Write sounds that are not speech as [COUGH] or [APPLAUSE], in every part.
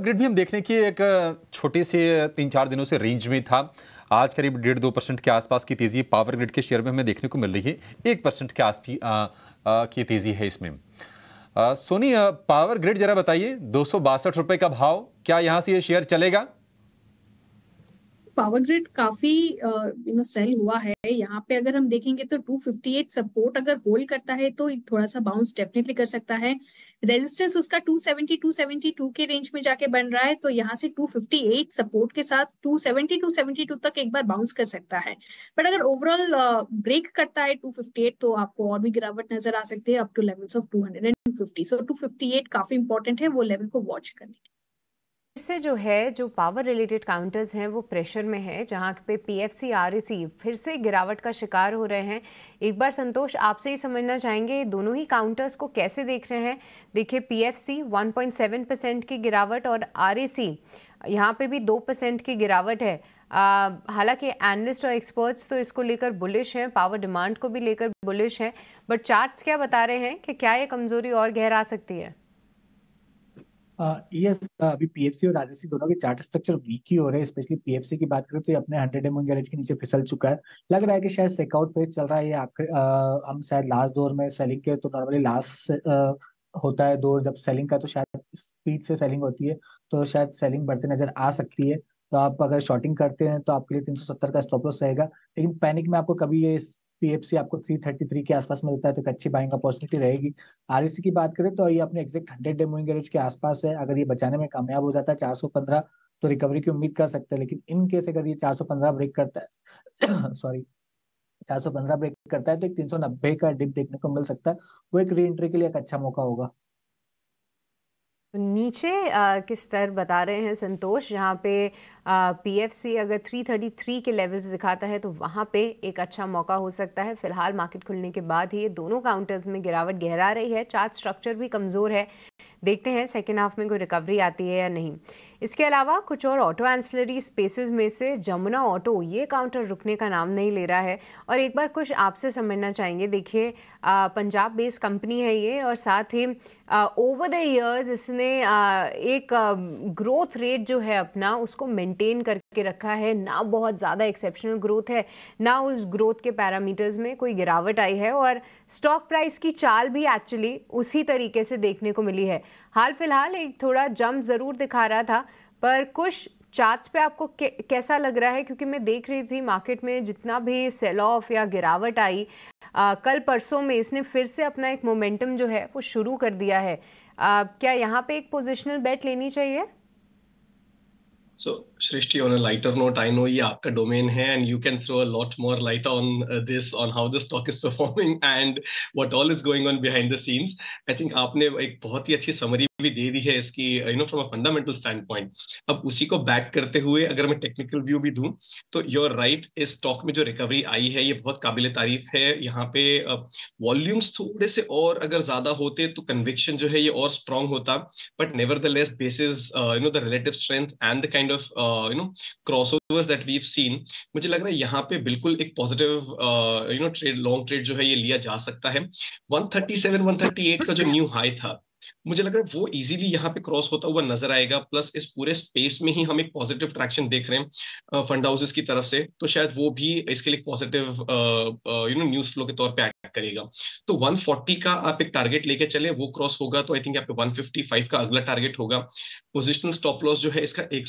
Grid भी हम देखने की एक छोटे से तीन चार दिनों से रेंज में था आज करीब डेढ़ दो परसेंट के आसपास की तेजी पावर ग्रिड के शेयर में हमें देखने को मिल रही है एक परसेंट के आस की तेजी है इसमें सोनी पावर ग्रिड जरा बताइए दो रुपए का भाव क्या यहाँ से ये शेयर चलेगा पावर ग्रिड काफी यू नो सेल हुआ है यहाँ पे अगर हम देखेंगे तो 258 सपोर्ट अगर होल्ड करता है तो थोड़ा सा बाउंस डेफिनेटली कर सकता है रेजिस्टेंस उसका 270 272 के रेंज में जाके बन रहा है तो यहाँ से 258 सपोर्ट के साथ 270 272 तक एक बार बाउंस कर सकता है बट अगर ओवरऑल ब्रेक करता है 258 तो आपको और भी गिरावट नजर आ सकती है up to levels of 250 so 258 काफी इंपॉर्टेंट है वो लेवल को वॉच करने के इससे जो है जो पावर रिलेटेड काउंटर्स हैं वो प्रेशर में है जहाँ पे पीएफसी आरएसी e फिर से गिरावट का शिकार हो रहे हैं एक बार संतोष आपसे ही समझना चाहेंगे दोनों ही काउंटर्स को कैसे देख रहे हैं देखिए पीएफसी 1.7 परसेंट की गिरावट और आरएसी e यहाँ पे भी दो परसेंट की गिरावट है हालांकि एनलिस्ट और एक्सपर्ट्स तो इसको लेकर बुलिश हैं पावर डिमांड को भी लेकर बुलिश हैं बट चार्ट्स क्या बता रहे हैं कि क्या ये कमज़ोरी और गहरा सकती है यस अभी पीएफसी और आरएससी दोनों के चार्ट स्ट्रक्चर वीक ही हो रहे हैं स्पेशली पीएफसी की बात करें तो ये अपने हंड्रेड एम गैरेज के नीचे फिसल चुका है लग रहा है कि शायद सेकआउट फेज चल रहा है ये आखिर हम शायद लास्ट दौर में सेलिंग के तो नॉर्मली लास्ट होता है दौर जब सेलिंग का तो शायद स्पीड से सेलिंग होती है तो शायद सेलिंग बढ़ते नजर आ सकती है तो आप अगर शॉर्टिंग करते हैं तो आपके लिए सत्तर का स्टॉप लॉस रहेगा लेकिन पैनिक में आपको कभी ये पीएफसी आपको 333 के आसपास मिलता है तो एक अच्छी बाइंग अपॉर्चुनिटी रहेगी आरईसी e की बात करें तो ये अपने exact hundred day moving average के आसपास है अगर ये बचाने में कामयाब हो जाता है चार तो रिकवरी की उम्मीद कर सकते हैं लेकिन इन केस अगर ये 415 ब्रेक करता है सॉरी 415 ब्रेक करता है तो एक 390 का डिप देखने को मिल सकता है वो एक री एंट्री के लिए एक अच्छा मौका होगा तो नीचे किस के स्तर बता रहे हैं संतोष जहाँ पे पीएफसी अगर 333 के लेवल्स दिखाता है तो वहाँ पे एक अच्छा मौका हो सकता है फिलहाल मार्केट खुलने के बाद ही ये दोनों काउंटर्स में गिरावट गहरा रही है चार्ट स्ट्रक्चर भी कमज़ोर है देखते हैं सेकेंड हाफ में कोई रिकवरी आती है या नहीं इसके अलावा कुछ और ऑटो एंसिलरी स्पेसेस में से जमुना ऑटो ये काउंटर रुकने का नाम नहीं ले रहा है और एक बार कुछ आपसे समझना चाहेंगे देखिए पंजाब बेस्ड कंपनी है ये और साथ ही ओवर द ईयर्स इसने आ, एक ग्रोथ रेट जो है अपना उसको मेंटेन करके रखा है ना बहुत ज़्यादा एक्सेप्शनल ग्रोथ है ना उस ग्रोथ के पैरामीटर्स में कोई गिरावट आई है और स्टॉक प्राइस की चाल भी एक्चुअली उसी तरीके से देखने को मिली है हाल फिलहाल एक थोड़ा जम ज़रूर दिखा रहा था पर कुछ चार्ट पे आपको कैसा लग रहा है क्योंकि मैं देख रही थी मार्केट में जितना भी सेल ऑफ या गिरावट आई आ, कल परसों में इसने फिर से अपना एक मोमेंटम जो है वो शुरू कर दिया है आ, क्या यहाँ पे एक पोजिशनल बेट लेनी चाहिए So, Shrishti, on a lighter note, I know ये आपका domain है and you can throw a lot more light on uh, this, on how the stock is performing [LAUGHS] and what all is going on behind the scenes. I think आपने एक बहुत ही अच्छी summary भी दे दी है इसकी you know from a fundamental standpoint अब उसी को बैक करते हुए अगर मैं टेक्निकल व्यू भी दूं तो योर राइट इस स्टॉक में जो रिकवरी आई है ये बहुत काबिल तारीफ है यहाँ पे वॉल्यूम्स uh, थोड़े से और अगर ज्यादा होते तो कन्विक्शन जो है ये और स्ट्रांग होता but nevertheless basis you know the relative strength and the kind kind of you know crossovers that we have seen मुझे लग रहा है यहाँ पे बिल्कुल एक positive you know trade long trade जो है ये लिया जा सकता है 137 138 का जो न्यू हाई था मुझे लग रहा है वो इजीली यहाँ पे क्रॉस होता हुआ नजर आएगा प्लस इस पूरे स्पेस में ही हम एक पॉजिटिव ट्रैक्शन देख रहे हैं फंड हाउसेस की तरफ से तो शायद वो भी इसके लिए positive you know news flow के तौर पर एक्ट करेगा तो 140 का आप एक टारगेट लेके चले वो क्रॉस होगा तो आई थिंक पे 155 का अगला टारगेट होगा पोजिशनल स्टॉप लॉस जो है इसका एक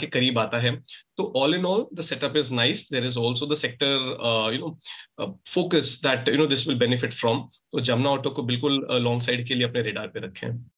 के करीब आता है तो all in all the setup is nice there is also the sector you know focus that you know this will benefit from तो जमुना ऑटो को बिल्कुल लॉन्ग साइड के लिए अपने रेडार पे रख Kim.